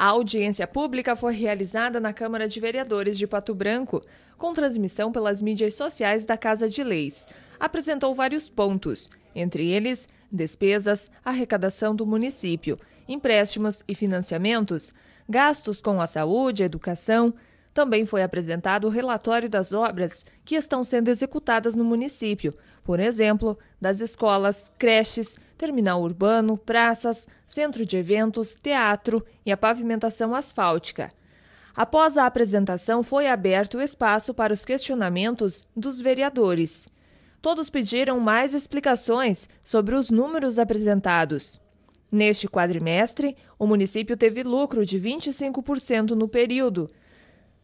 A audiência pública foi realizada na Câmara de Vereadores de Pato Branco, com transmissão pelas mídias sociais da Casa de Leis. Apresentou vários pontos, entre eles despesas, arrecadação do município, empréstimos e financiamentos, gastos com a saúde, educação, também foi apresentado o relatório das obras que estão sendo executadas no município, por exemplo, das escolas, creches, terminal urbano, praças, centro de eventos, teatro e a pavimentação asfáltica. Após a apresentação, foi aberto o espaço para os questionamentos dos vereadores. Todos pediram mais explicações sobre os números apresentados. Neste quadrimestre, o município teve lucro de 25% no período,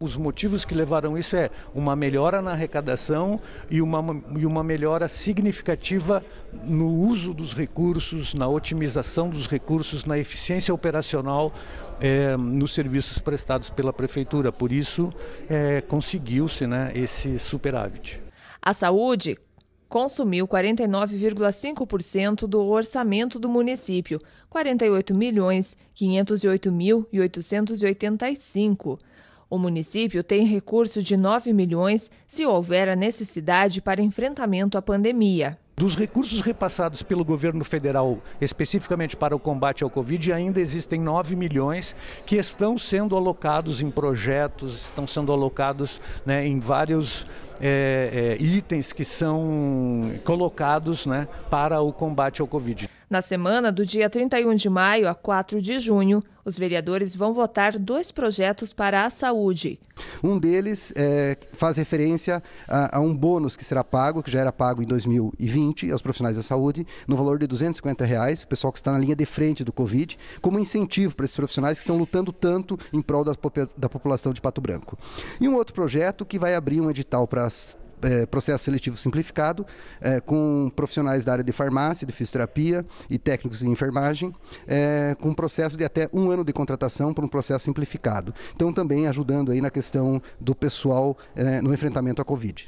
Os motivos que levaram isso é uma melhora na arrecadação e uma, e uma melhora significativa no uso dos recursos, na otimização dos recursos, na eficiência operacional é, nos serviços prestados pela Prefeitura. Por isso, é, conseguiu-se né, esse superávit. A saúde consumiu 49,5% do orçamento do município, 48 milhões 508.885. O município tem recurso de 9 milhões se houver a necessidade para enfrentamento à pandemia. Dos recursos repassados pelo governo federal, especificamente para o combate ao Covid, ainda existem 9 milhões que estão sendo alocados em projetos, estão sendo alocados né, em vários é, é, itens que são colocados né, para o combate ao Covid. Na semana do dia 31 de maio a 4 de junho, os vereadores vão votar dois projetos para a saúde. Um deles é, faz referência a, a, um bônus que será pago, que já era pago em 2020 aos profissionais da saúde, no valor de 250 reais, o pessoal que está na linha de frente do Covid, como incentivo para esses profissionais que estão lutando tanto em prol da, da população de Pato Branco. E um outro projeto que vai abrir um edital para as é, processo seletivo simplificado, é, com profissionais da área de farmácia, de fisioterapia e técnicos em enfermagem, é, com um processo de até um ano de contratação para um processo simplificado. Então, também ajudando aí na questão do pessoal é, no enfrentamento à Covid.